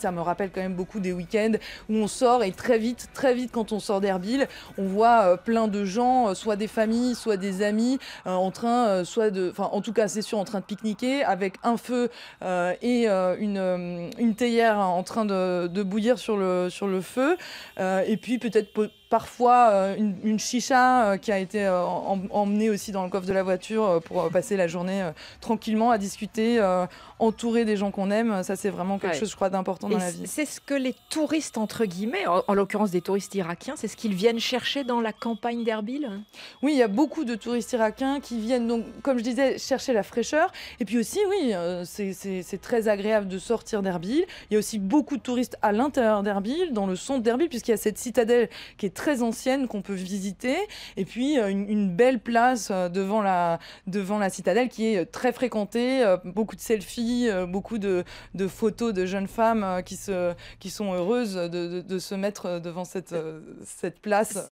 Ça me rappelle quand même beaucoup des week-ends où on sort et très vite, très vite quand on sort d'Erbil, on voit euh, plein de gens, euh, soit des familles, soit des amis, euh, en train, soit de, enfin en tout cas c'est sûr, en train de pique-niquer avec un feu et une, théière en train de, bouillir sur le, sur le feu, et puis peut-être parfois euh, une, chicha euh, qui a été euh, emmenée aussi dans le coffre de la voiture pour passer la journée tranquillement à discuter, entouré des gens qu'on aime. Ça, c'est vraiment quelque chose, je crois, d'important dans la vie. C'est ce que les touristes, entre guillemets, en, l'occurrence des touristes irakiens, c'est ce qu'ils viennent chercher dans la campagne d'Erbil Oui, il y a beaucoup de touristes irakiens qui viennent, donc, comme je disais, chercher la fraîcheur. Et puis aussi, oui, c'est très agréable de sortir d'Erbil. Il y a aussi beaucoup de touristes à l'intérieur d'Erbil, dans le centre d'Erbil, puisqu'il y a cette citadelle qui est très très ancienne qu'on peut visiter. Et puis euh, une, belle place euh, devant la, devant la citadelle qui est très fréquentée. Euh, beaucoup de selfies, beaucoup de, photos de jeunes femmes qui, qui sont heureuses de, se mettre devant cette place.